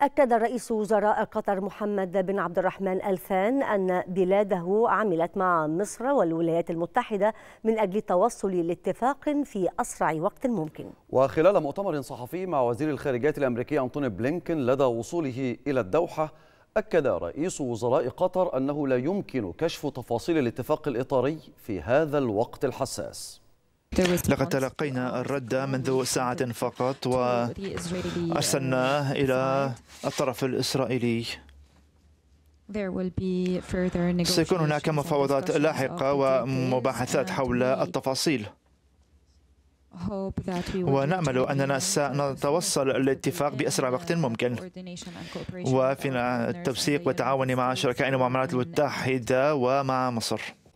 أكد رئيس وزراء قطر محمد بن عبد الرحمن الثان أن بلاده عملت مع مصر والولايات المتحدة من أجل التوصل لاتفاق في أسرع وقت ممكن وخلال مؤتمر صحفي مع وزير الخارجية الأمريكي أنتوني بلينكن لدى وصوله إلى الدوحة أكد رئيس وزراء قطر أنه لا يمكن كشف تفاصيل الاتفاق الإطاري في هذا الوقت الحساس لقد تلقينا الرد منذ ساعة فقط وأرسلناه آه، إلى الطرف الإسرائيلي سيكون هناك مفاوضات لاحقة ومباحثات حول التفاصيل ونأمل أننا سنتوصل الاتفاق بأسرع وقت ممكن وفي التوثيق والتعاون مع شركائنا المعاملات المتحدة ومع مصر